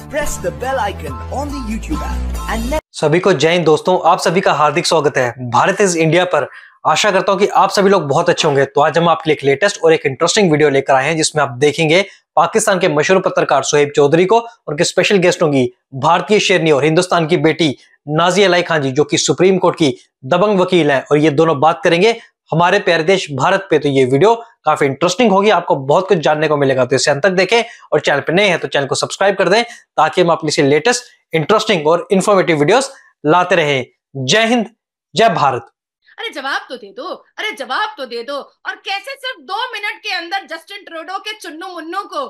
press the bell icon on the YouTube app and सभी को जय हिंद दोस्तों आप सभी का हार्दिक स्वागत है भारत इज इंडिया पर आशा करता हूं कि आप सभी लोग बहुत अच्छे होंगे तो आज हम आपके लिए एक लेटेस्ट और एक इंटरेस्टिंग वीडियो लेकर आए हैं जिसमें आप देखेंगे पाकिस्तान के मशहूर पत्रकार सोहेब चौधरी को और के स्पेशल गेस्ट होंगी भारतीय शेरनी और हिंदुस्तान की बेटी नाजिया लाई खान जी जो कि सुप्रीम कोर्ट की दबंग वकील है और ये दोनों बात करेंगे हमारे प्यारे देश भारत पे तो ये वीडियो काफी इंटरेस्टिंग होगी आपको बहुत कुछ जानने को मिलेगा तो इसे अंत तक देखें और चैनल पर नए हैं तो चैनल को सब्सक्राइब कर दें ताकि हम अपनी से लेटेस्ट इंटरेस्टिंग और इन्फॉर्मेटिव वीडियोस लाते रहे जय हिंद जय भारत अरे जवाब तो दे दो अरे जवाब तो दे दो और कैसे सिर्फ दो मिनट के अंदर जस्टिन ट्रूडो के चुन्नू मुन्नु को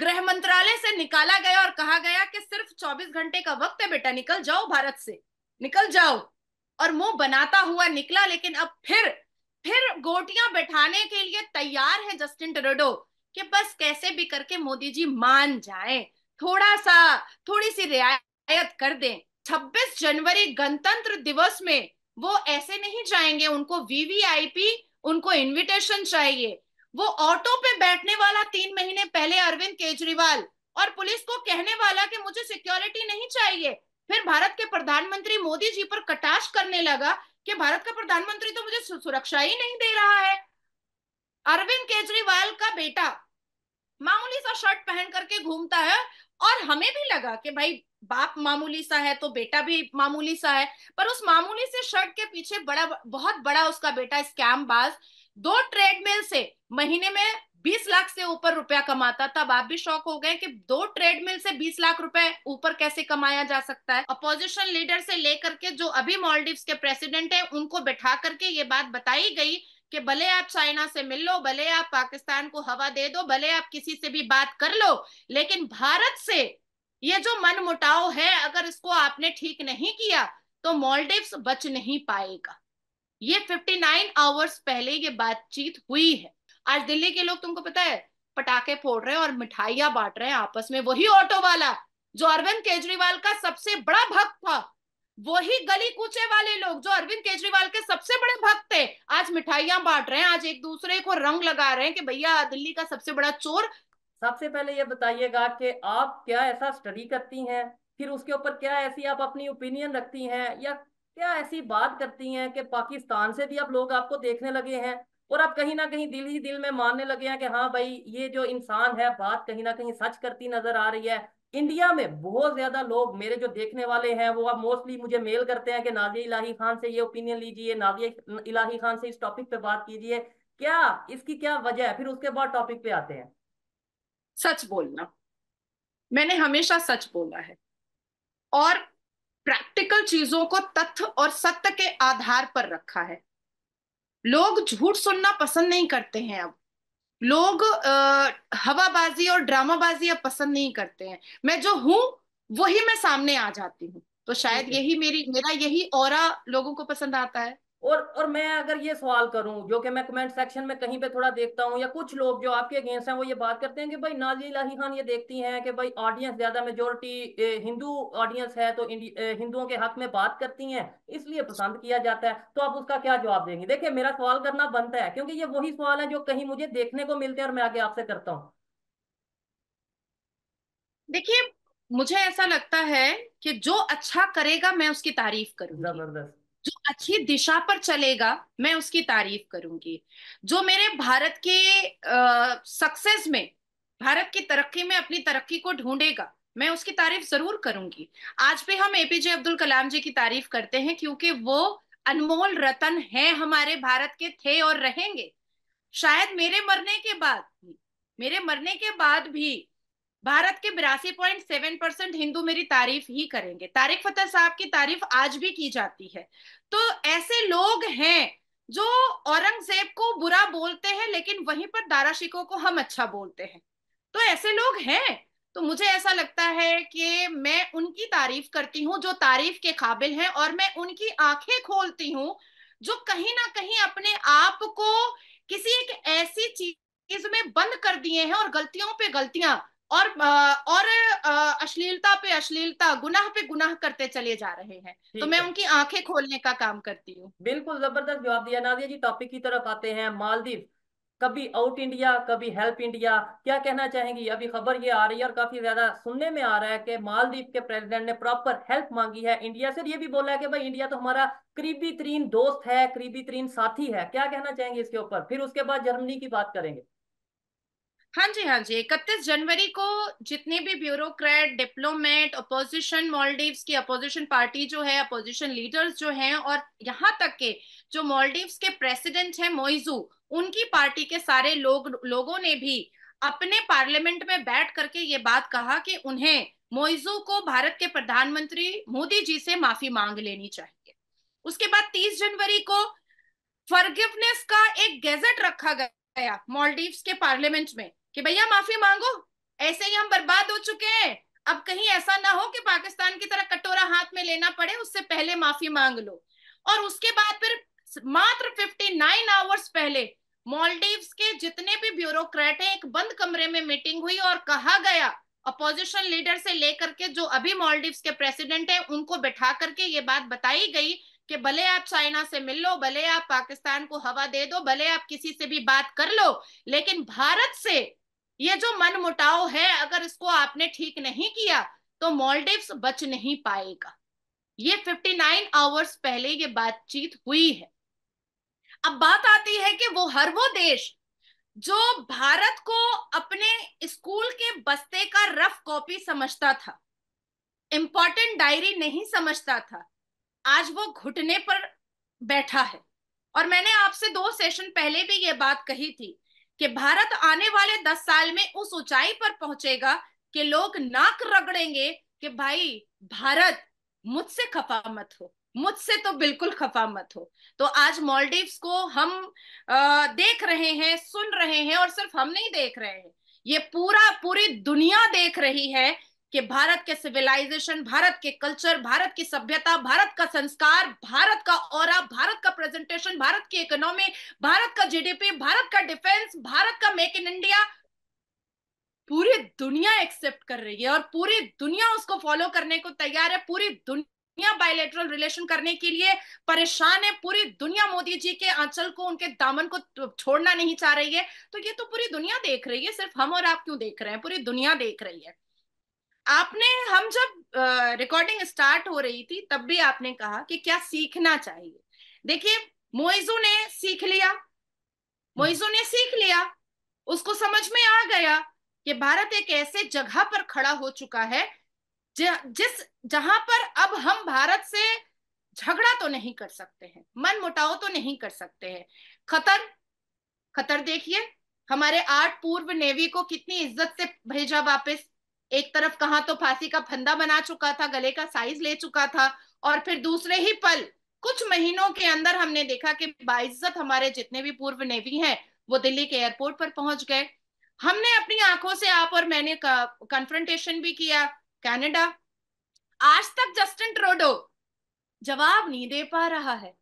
गृह मंत्रालय से निकाला गया और कहा गया कि सिर्फ 24 घंटे का वक्त है बेटा निकल जाओ भारत से निकल जाओ और मुंह बनाता हुआ निकला लेकिन अब फिर फिर गोटियां बैठाने के लिए तैयार है जस्टिन ट्रूडो कि बस कैसे भी करके मोदी जी मान जाए थोड़ा सा थोड़ी सी रियायत कर दें 26 जनवरी गणतंत्र दिवस में वो ऐसे नहीं जाएंगे उनको वीवीआईपी उनको इनविटेशन चाहिए वो ऑटो पे बैठने वाला तीन महीने पहले अरविंद केजरीवाल और पुलिस को कहने वाला कि मुझे सिक्योरिटी नहीं चाहिए फिर भारत के प्रधानमंत्री मोदी जी पर कटाश करने लगा कि भारत का प्रधानमंत्री तो मुझे सुरक्षा ही नहीं दे रहा है अरविंद केजरीवाल का बेटा मामूली सा शर्ट पहन करके घूमता है और हमें भी लगा कि भाई बाप मामूली सा है तो बेटा भी मामूली सा है पर उस मामूली से शर्ट के पीछे बड़ा बहुत बड़ा उसका बेटा स्कैम बाज दो ट्रेडमिल से महीने में बीस लाख से ऊपर रुपया कमाता तब आप भी शौक हो गए कि दो ट्रेडमिल से बीस लाख रुपए ऊपर कैसे कमाया जा सकता है अपोजिशन लीडर से लेकर के जो अभी मॉलडीव के प्रेसिडेंट है उनको बैठा करके ये बात बताई गई कि भले आप चाइना से मिल लो भले आप पाकिस्तान को हवा दे दो भले आप किसी से भी बात कर लो लेकिन भारत से ये जो मन मुटाव है अगर इसको आपने ठीक नहीं किया तो मॉलडीव बच नहीं पाएगा ये 59 आवर्स पहले ये बातचीत हुई है आज दिल्ली के लोग तुमको पता है पटाखे फोड़ रहे हैं और मिठाइयां बांट रहे हैं आपस में वही ऑटो वाला जो अरविंद केजरीवाल का सबसे बड़ा भक्त था वही गली कूचे वाले लोग जो अरविंद केजरीवाल के सबसे बड़े भक्त थे आज मिठाइयां बांट रहे हैं आज एक दूसरे को रंग लगा रहे हैं कि भैया दिल्ली का सबसे बड़ा चोर सबसे पहले ये बताइएगा कि आप क्या ऐसा स्टडी करती हैं फिर उसके ऊपर क्या ऐसी आप अपनी ओपिनियन रखती हैं या क्या ऐसी बात करती हैं कि पाकिस्तान से भी अब लोग आपको देखने लगे हैं और आप कहीं ना कहीं दिल ही दिल में मानने लगे हैं कि हाँ भाई ये जो इंसान है बात कहीं ना कहीं सच करती नजर आ रही है इंडिया में बहुत ज्यादा लोग मेरे जो देखने वाले हैं वो अब मोस्टली मुझे मेल करते हैं कि नाजिया इलाही खान से ये ओपिनियन लीजिए नाजिया इलाही खान से इस टॉपिक पे बात कीजिए क्या इसकी क्या वजह है फिर उसके बाद टॉपिक पे आते हैं सच बोलना मैंने हमेशा सच बोला है और प्रैक्टिकल चीजों को तथ्य और सत्य के आधार पर रखा है लोग झूठ सुनना पसंद नहीं करते हैं अब लोग अः हवाबाजी और ड्रामाबाजी अब पसंद नहीं करते हैं मैं जो हूं वही मैं सामने आ जाती हूँ तो शायद यही मेरी मेरा यही और लोगों को पसंद आता है और और मैं अगर ये सवाल करूं जो कि मैं कमेंट सेक्शन में कहीं पे थोड़ा देखता हूं या कुछ लोग जो आपके अगेंस्ट हैं वो ये बात करते हैं कि भाई नाजी लाही खान ये देखती हैं कि भाई ऑडियंस ज्यादा मेजोरिटी हिंदू ऑडियंस है तो हिंदुओं के हक में बात करती हैं इसलिए पसंद किया जाता है तो आप उसका क्या जवाब देंगे देखिये मेरा सवाल करना बनता है क्योंकि ये वही सवाल है जो कहीं मुझे देखने को मिलते हैं और मैं आगे आपसे करता हूँ देखिए मुझे ऐसा लगता है कि जो अच्छा करेगा मैं उसकी तारीफ करूँ जबरदस्त जो अच्छी दिशा पर चलेगा मैं उसकी तारीफ करूंगी जो मेरे भारत के सक्सेस में भारत की तरक्की में अपनी तरक्की को ढूंढेगा मैं उसकी तारीफ जरूर करूंगी आज भी हम एपीजे अब्दुल कलाम जी की तारीफ करते हैं क्योंकि वो अनमोल रतन है हमारे भारत के थे और रहेंगे शायद मेरे मरने के बाद मेरे मरने के बाद भी भारत के बिरासी पॉइंट सेवन परसेंट हिंदू मेरी तारीफ ही करेंगे तारिक फतेह साहब की तारीफ आज भी की जाती है तो ऐसे लोग हैं जो औरंगजेब को बुरा बोलते हैं लेकिन वहीं पर दारा को हम अच्छा बोलते हैं तो ऐसे लोग हैं तो मुझे ऐसा लगता है कि मैं उनकी तारीफ करती हूँ जो तारीफ के काबिल हैं और मैं उनकी आंखें खोलती हूँ जो कहीं ना कहीं अपने आप को किसी एक ऐसी चीज में बंद कर दिए हैं और गलतियों पे गलतियां और और अश्लीलता पे अश्लीलता गुनाह पे गुनाह करते चले जा रहे हैं तो मैं उनकी आंखें खोलने का काम करती हूँ बिल्कुल जबरदस्त जवाब दिया नादिया जी टॉपिक की तरफ आते हैं मालदीव कभी आउट इंडिया कभी हेल्प इंडिया क्या कहना चाहेंगी अभी खबर ये आ रही है और काफी ज्यादा सुनने में आ रहा है कि मालदीव के प्रेसिडेंट ने प्रॉपर हेल्प मांगी है इंडिया से ये भी बोला है कि भाई इंडिया तो हमारा करीबी तरीन दोस्त है करीबी तरीन साथी है क्या कहना चाहेंगे इसके ऊपर फिर उसके बाद जर्मनी की बात करेंगे हाँ जी हाँ जी इकतीस जनवरी को जितने भी ब्यूरोक्रेट डिप्लोमेट अपोजिशन मॉलडीव्स की अपोजिशन पार्टी जो है अपोजिशन लीडर्स जो हैं और यहाँ तक के जो मॉलडीव्स के प्रेसिडेंट हैं मोइजू उनकी पार्टी के सारे लोग लोगों ने भी अपने पार्लियामेंट में बैठ करके ये बात कहा कि उन्हें मोइजू को भारत के प्रधानमंत्री मोदी जी से माफी मांग लेनी चाहिए उसके बाद तीस जनवरी को फर्गिवनेस का एक गैजेट रखा गया गया मॉलडीव्स के पार्लियामेंट में कि भैया माफी मांगो ऐसे ही हम बर्बाद हो चुके हैं अब कहीं ऐसा ना हो कि पाकिस्तान की तरह कटोरा हाथ में लेना पड़े उससे पहले माफी मांग लो और उसके बाद फिर मात्र 59 आवर्स पहले मॉलडीव्स के जितने भी ब्यूरोक्रेट हैं एक बंद कमरे में मीटिंग हुई और कहा गया अपोजिशन लीडर से लेकर के जो अभी मॉलडीव्स के प्रेसिडेंट हैं उनको बैठा करके ये बात बताई गई कि भले आप चाइना से मिल लो भले आप पाकिस्तान को हवा दे दो भले आप किसी से भी बात कर लो लेकिन भारत से ये जो मन मुटाव है अगर इसको आपने ठीक नहीं किया तो मॉलडिव्स बच नहीं पाएगा ये 59 आवर्स पहले ये बातचीत हुई है अब बात आती है कि वो हर वो देश जो भारत को अपने स्कूल के बस्ते का रफ कॉपी समझता था इम्पोर्टेंट डायरी नहीं समझता था आज वो घुटने पर बैठा है और मैंने आपसे दो सेशन पहले भी ये बात कही थी कि भारत आने वाले दस साल में उस ऊंचाई पर पहुंचेगा कि लोग नाक रगड़ेंगे कि भाई भारत मुझसे खफा मत हो मुझसे तो बिल्कुल खफा मत हो तो आज मॉलडीव्स को हम आ, देख रहे हैं सुन रहे हैं और सिर्फ हम नहीं देख रहे हैं ये पूरा पूरी दुनिया देख रही है कि भारत के सिविलाइजेशन भारत के कल्चर भारत की सभ्यता भारत का संस्कार भारत का और भारत का प्रेजेंटेशन भारत की इकोनॉमी भारत का जीडीपी भारत का डिफेंस भारत का मेक इन इंडिया पूरी दुनिया एक्सेप्ट कर रही है और पूरी दुनिया उसको फॉलो करने को तैयार है पूरी दुनिया बायोलेटरल रिलेशन करने के लिए परेशान है पूरी दुनिया मोदी जी के आंचल को उनके दामन को तो छोड़ना नहीं चाह रही है तो ये तो पूरी दुनिया देख रही है सिर्फ हम और आप क्यों देख रहे हैं पूरी दुनिया देख रही है आपने हम जब रिकॉर्डिंग uh, स्टार्ट हो रही थी तब भी आपने कहा कि क्या सीखना चाहिए देखिए मोइजू ने सीख लिया मोइजू ने सीख लिया उसको समझ में आ गया कि भारत एक ऐसे जगह पर खड़ा हो चुका है ज, जिस जहां पर अब हम भारत से झगड़ा तो नहीं कर सकते हैं मन मुटाव तो नहीं कर सकते हैं खतर खतर देखिए हमारे आठ पूर्व नेवी को कितनी इज्जत से भेजा वापस एक तरफ कहा तो फांसी का फंदा बना चुका था गले का साइज ले चुका था और फिर दूसरे ही पल कुछ महीनों के अंदर हमने देखा कि बाइज्जत हमारे जितने भी पूर्व नेवी हैं वो दिल्ली के एयरपोर्ट पर पहुंच गए हमने अपनी आंखों से आप और मैंने कन्फ्रंटेशन भी किया कैनेडा आज तक जस्टिन ट्रोडो जवाब नहीं दे पा रहा है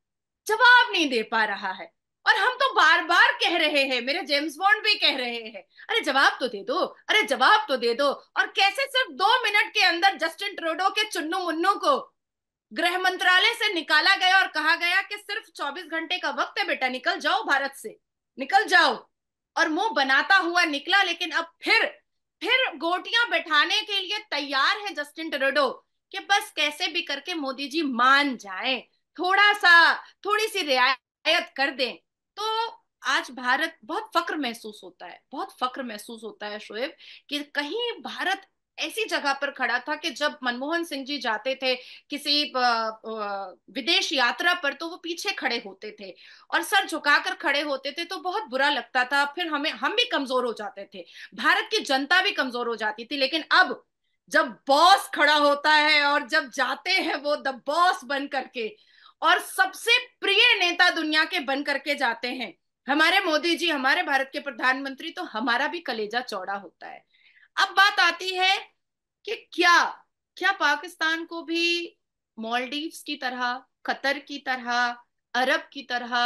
जवाब नहीं दे पा रहा है और हम तो बार बार कह रहे हैं मेरे जेम्स बॉन्ड भी कह रहे हैं अरे जवाब तो दे दो अरे जवाब तो दे दो और कैसे सिर्फ दो मिनट के अंदर जस्टिन ट्रोडो के चुन्नू मुन्नू को गृह मंत्रालय से निकाला गया और कहा गया कि सिर्फ 24 घंटे का वक्त है बेटा निकल जाओ भारत से निकल जाओ और मुंह बनाता हुआ निकला लेकिन अब फिर फिर गोटियां बैठाने के लिए तैयार है जस्टिन ट्रोडो कि बस कैसे भी करके मोदी जी मान जाए थोड़ा सा थोड़ी सी रियायत कर दें तो आज भारत बहुत फक्र महसूस होता है बहुत फक्र महसूस होता है शोएब कि कहीं भारत ऐसी जगह पर खड़ा था कि जब मनमोहन सिंह जी जाते थे किसी विदेश यात्रा पर तो वो पीछे खड़े होते थे और सर झुकाकर खड़े होते थे तो बहुत बुरा लगता था फिर हमें हम भी कमजोर हो जाते थे भारत की जनता भी कमजोर हो जाती थी लेकिन अब जब बॉस खड़ा होता है और जब जाते हैं वो द बॉस बन करके और सबसे प्रिय नेता दुनिया के बन करके जाते हैं हमारे मोदी जी हमारे भारत के प्रधानमंत्री तो हमारा भी कलेजा चौड़ा होता है अब बात आती है कि क्या क्या पाकिस्तान को भी मॉलडीव्स की तरह कतर की तरह अरब की तरह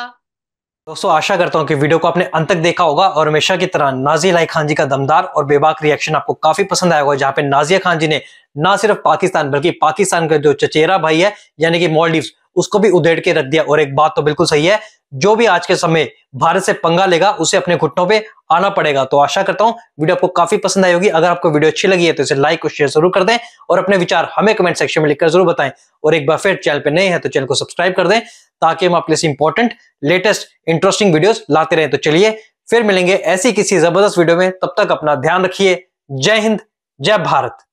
दोस्तों आशा करता हूँ कि वीडियो को आपने अंत तक देखा होगा और हमेशा की तरह नाजिया लाई खान जी का दमदार और बेबाक रिएक्शन आपको काफी पसंद आया होगा जहां पे नाजिया खान जी ने ना सिर्फ पाकिस्तान बल्कि पाकिस्तान का जो चचेरा भाई है यानी कि मॉलडीव्स उसको भी उधेड़ के रख दिया और एक बात तो बिल्कुल सही है जो भी आज के समय भारत से पंगा लेगा उसे अपने घुटनों पे आना पड़ेगा तो आशा करता हूं वीडियो आपको काफी पसंद आई होगी अगर आपको वीडियो अच्छी लगी है तो इसे लाइक और शेयर जरूर कर दें और अपने विचार हमें कमेंट सेक्शन में लिखकर जरूर बताएं और एक बार फिर चैनल पर नए हैं तो चैनल को सब्सक्राइब कर दें ताकि हम आपके लिए इंपॉर्टेंट लेटेस्ट इंटरेस्टिंग वीडियो लाते रहे तो चलिए फिर मिलेंगे ऐसी किसी जबरदस्त वीडियो में तब तक अपना ध्यान रखिए जय हिंद जय भारत